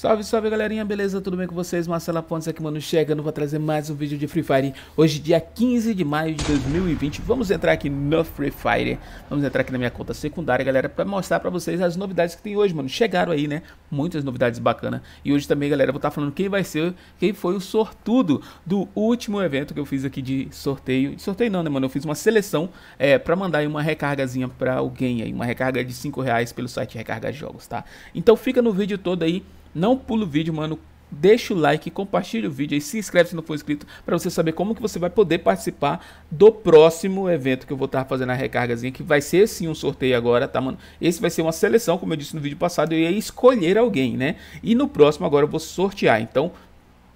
Salve, salve galerinha, beleza? Tudo bem com vocês? Marcela Pontes aqui, mano, chegando para trazer mais um vídeo de Free Fire. Hoje, dia 15 de maio de 2020, vamos entrar aqui no Free Fire. Vamos entrar aqui na minha conta secundária, galera, para mostrar para vocês as novidades que tem hoje, mano. Chegaram aí, né? Muitas novidades bacanas. E hoje também, galera, eu vou estar tá falando quem vai ser, quem foi o sortudo do último evento que eu fiz aqui de sorteio. De sorteio não, né, mano? Eu fiz uma seleção é, para mandar aí uma recargazinha para alguém aí, uma recarga de 5 reais pelo site Recarga Jogos, tá? Então fica no vídeo todo aí não pula o vídeo, mano. Deixa o like, compartilha o vídeo e se inscreve se não for inscrito para você saber como que você vai poder participar do próximo evento que eu vou estar tá fazendo a recargazinha, que vai ser sim um sorteio agora, tá, mano? Esse vai ser uma seleção, como eu disse no vídeo passado, eu ia escolher alguém, né? E no próximo agora eu vou sortear. Então,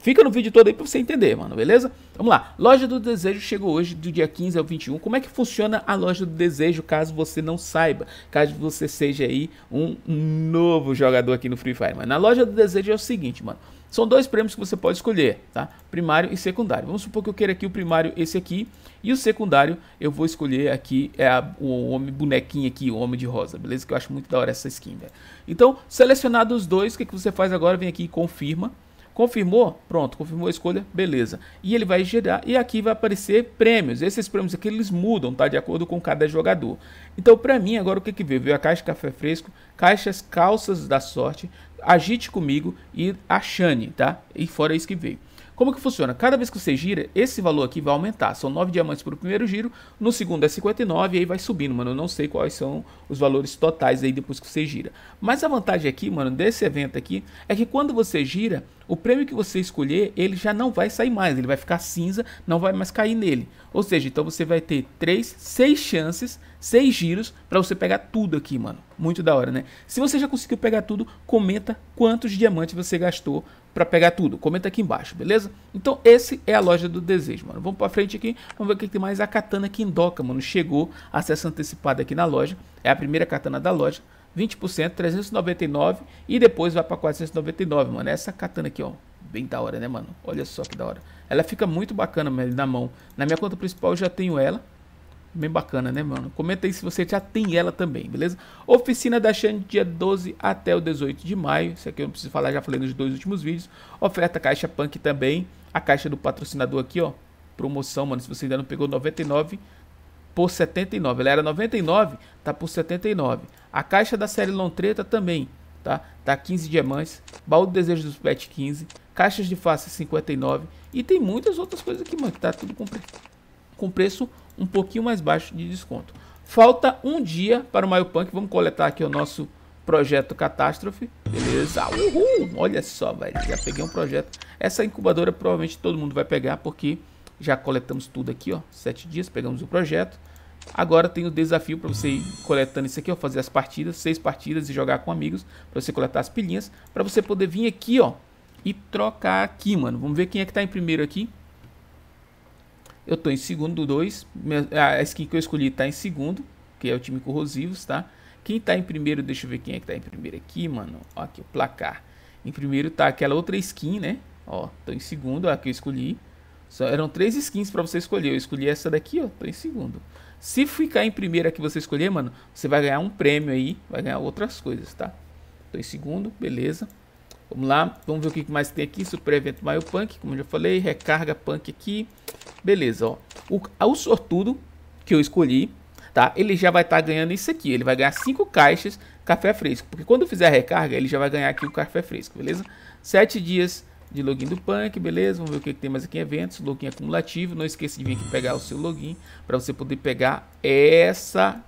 Fica no vídeo todo aí pra você entender, mano, beleza? Vamos lá. Loja do Desejo chegou hoje, do dia 15 ao 21. Como é que funciona a Loja do Desejo, caso você não saiba? Caso você seja aí um novo jogador aqui no Free Fire, mano. Na Loja do Desejo é o seguinte, mano. São dois prêmios que você pode escolher, tá? Primário e secundário. Vamos supor que eu queira aqui o primário, esse aqui. E o secundário, eu vou escolher aqui é a, o homem bonequinho aqui, o homem de rosa, beleza? Que eu acho muito da hora essa skin, velho. Então, selecionado os dois, o que, que você faz agora? Vem aqui e confirma Confirmou? Pronto, confirmou a escolha, beleza. E ele vai gerar e aqui vai aparecer prêmios. Esses prêmios aqui eles mudam, tá? De acordo com cada jogador. Então, para mim, agora o que que veio? Veio a caixa de café fresco, caixas calças da sorte, agite comigo e a Shane, tá? E fora isso que veio. Como que funciona? Cada vez que você gira, esse valor aqui vai aumentar. São 9 diamantes para o primeiro giro, no segundo é 59 e aí vai subindo, mano. Eu não sei quais são os valores totais aí depois que você gira. Mas a vantagem aqui, mano, desse evento aqui, é que quando você gira, o prêmio que você escolher, ele já não vai sair mais. Ele vai ficar cinza, não vai mais cair nele. Ou seja, então você vai ter 3, 6 chances, 6 giros para você pegar tudo aqui, mano. Muito da hora, né? Se você já conseguiu pegar tudo, comenta quantos diamantes você gastou para pegar tudo? Comenta aqui embaixo, beleza? Então, esse é a loja do desejo, mano. Vamos para frente aqui, vamos ver o que tem mais. A katana Kindoka, mano, chegou. Acesso antecipado aqui na loja. É a primeira katana da loja. 20%, 399 e depois vai para 499, mano. Essa katana aqui, ó, bem da hora, né, mano? Olha só que da hora. Ela fica muito bacana mano, na mão. Na minha conta principal eu já tenho ela, Bem bacana, né, mano? Comenta aí se você já tem ela também, beleza? Oficina da Xande, dia 12 até o 18 de maio. Isso aqui eu não preciso falar, já falei nos dois últimos vídeos. Oferta Caixa Punk também. A caixa do patrocinador aqui, ó. Promoção, mano. Se você ainda não pegou, 99 por 79. Ela era 99, tá por 79. A caixa da série Lontreta também, tá? Tá 15 diamantes. Baú do Desejo dos Pet 15. Caixas de face 59. E tem muitas outras coisas aqui, mano. Que tá tudo com, pre... com preço um pouquinho mais baixo de desconto. Falta um dia para o Maio Punk. Vamos coletar aqui o nosso projeto Catástrofe. Beleza. Uhul! Olha só, velho. Já peguei um projeto. Essa incubadora provavelmente todo mundo vai pegar porque já coletamos tudo aqui, ó. Sete dias, pegamos o projeto. Agora tem o desafio para você ir coletando isso aqui, ó. Fazer as partidas, seis partidas e jogar com amigos. Para você coletar as pilhinhas. Para você poder vir aqui, ó. E trocar aqui, mano. Vamos ver quem é que tá em primeiro aqui. Eu estou em segundo do 2. A skin que eu escolhi está em segundo, que é o time Corrosivos, tá? Quem está em primeiro, deixa eu ver quem é que tá em primeiro aqui, mano. Ó, aqui o placar. Em primeiro tá aquela outra skin, né? Ó, tô em segundo, Aqui que eu escolhi. Só eram três skins para você escolher. Eu escolhi essa daqui, ó, tô em segundo. Se ficar em primeira que você escolher, mano, você vai ganhar um prêmio aí, vai ganhar outras coisas, tá? Tô em segundo, beleza. Vamos lá, vamos ver o que mais tem aqui. Super evento Maio Punk, como já falei, recarga Punk aqui. Beleza, ó. O, o sortudo que eu escolhi, tá? Ele já vai estar tá ganhando isso aqui. Ele vai ganhar 5 caixas café fresco. Porque quando fizer a recarga, ele já vai ganhar aqui o café fresco, beleza? 7 dias de login do Punk, beleza? Vamos ver o que, que tem mais aqui em eventos. Login acumulativo. Não esqueça de vir aqui pegar o seu login para você poder pegar essa...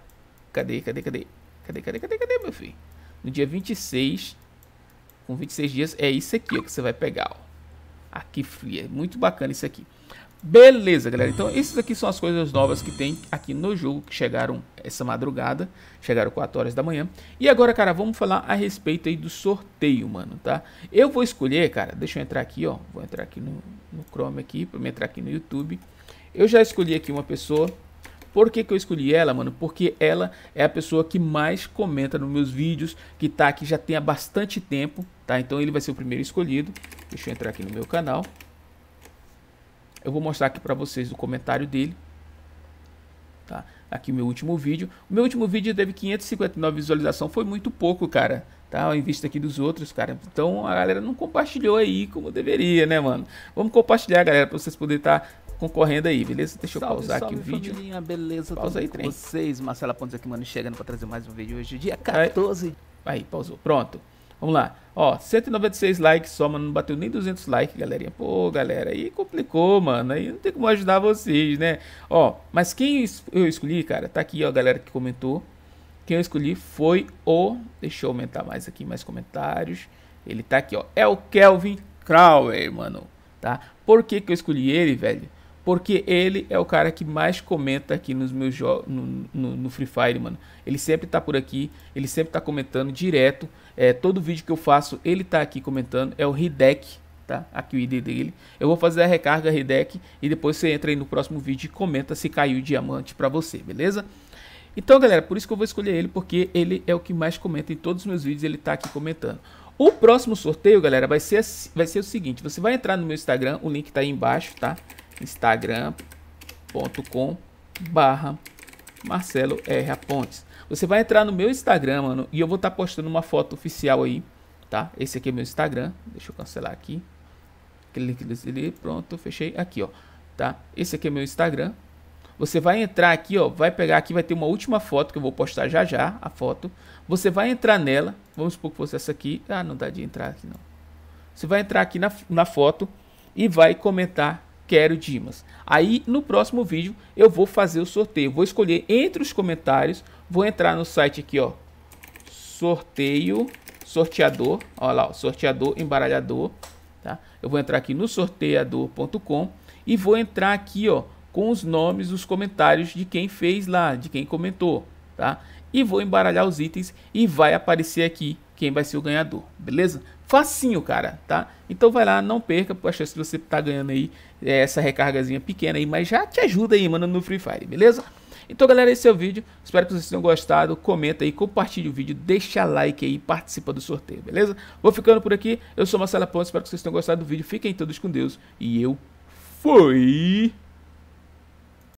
Cadê, cadê, cadê? Cadê, cadê, cadê, cadê, meu filho? No dia 26 com 26 dias, é isso aqui ó, que você vai pegar. Ó. Aqui fria, muito bacana isso aqui. Beleza, galera. Então, essas aqui são as coisas novas que tem aqui no jogo, que chegaram essa madrugada, chegaram 4 horas da manhã. E agora, cara, vamos falar a respeito aí do sorteio, mano, tá? Eu vou escolher, cara, deixa eu entrar aqui, ó, vou entrar aqui no, no Chrome aqui, pra me entrar aqui no YouTube. Eu já escolhi aqui uma pessoa, por que, que eu escolhi ela, mano? Porque ela é a pessoa que mais comenta nos meus vídeos, que tá aqui já tem há bastante tempo, tá? Então ele vai ser o primeiro escolhido. Deixa eu entrar aqui no meu canal. Eu vou mostrar aqui para vocês o comentário dele. Tá? Aqui o meu último vídeo. O meu último vídeo teve 559 visualizações, foi muito pouco, cara. Tá? Em vista aqui dos outros, cara. Então a galera não compartilhou aí como deveria, né, mano? Vamos compartilhar, galera, para vocês poderem estar tá concorrendo aí, beleza? Deixa eu salve, pausar salve, aqui o vídeo. Família, beleza? Pausa aí, trem. vocês, Marcela Pontes aqui, mano, chegando para trazer mais um vídeo hoje, dia 14. Aí, aí pausou. Pronto. Vamos lá. Ó, 196 likes só, mano. Não bateu nem 200 likes, galerinha. Pô, galera, aí complicou, mano. Aí não tem como ajudar vocês, né? Ó, mas quem eu escolhi, cara, tá aqui, ó, a galera que comentou. Quem eu escolhi foi o... Deixa eu aumentar mais aqui, mais comentários. Ele tá aqui, ó. É o Kelvin Crower, mano. Tá? Por que que eu escolhi ele, velho? Porque ele é o cara que mais comenta aqui nos meus jogos no, no, no, Free Fire, mano. Ele sempre tá por aqui, ele sempre tá comentando direto. É, todo vídeo que eu faço, ele tá aqui comentando. É o Hidek, tá? Aqui o ID dele. Eu vou fazer a recarga Hidek e depois você entra aí no próximo vídeo e comenta se caiu o diamante pra você, beleza? Então, galera, por isso que eu vou escolher ele, porque ele é o que mais comenta em todos os meus vídeos, ele tá aqui comentando. O próximo sorteio, galera, vai ser, vai ser o seguinte, você vai entrar no meu Instagram, o link tá aí embaixo, tá? instagram.com barra Marcelo R. Apontes. Você vai entrar no meu Instagram, mano, e eu vou estar tá postando uma foto oficial aí, tá? Esse aqui é meu Instagram, deixa eu cancelar aqui. Clique ali, pronto, fechei aqui, ó, tá? Esse aqui é meu Instagram. Você vai entrar aqui, ó, vai pegar aqui, vai ter uma última foto que eu vou postar já já, a foto. Você vai entrar nela, vamos supor que fosse essa aqui. Ah, não dá de entrar aqui não. Você vai entrar aqui na, na foto e vai comentar quero Dimas. Aí no próximo vídeo eu vou fazer o sorteio, vou escolher entre os comentários, vou entrar no site aqui, ó, sorteio, sorteador, ó lá, ó, sorteador, embaralhador, tá? Eu vou entrar aqui no sorteador.com e vou entrar aqui, ó, com os nomes dos comentários de quem fez lá, de quem comentou, tá? E vou embaralhar os itens e vai aparecer aqui quem vai ser o ganhador, beleza? Facinho, cara, tá? Então vai lá, não perca a chance de você tá ganhando aí é, essa recargazinha pequena aí, mas já te ajuda aí, mano, no Free Fire, beleza? Então, galera, esse é o vídeo. Espero que vocês tenham gostado. Comenta aí, compartilha o vídeo, deixa like aí, participa do sorteio, beleza? Vou ficando por aqui. Eu sou Marcelo Pontes, espero que vocês tenham gostado do vídeo. Fiquem todos com Deus e eu fui!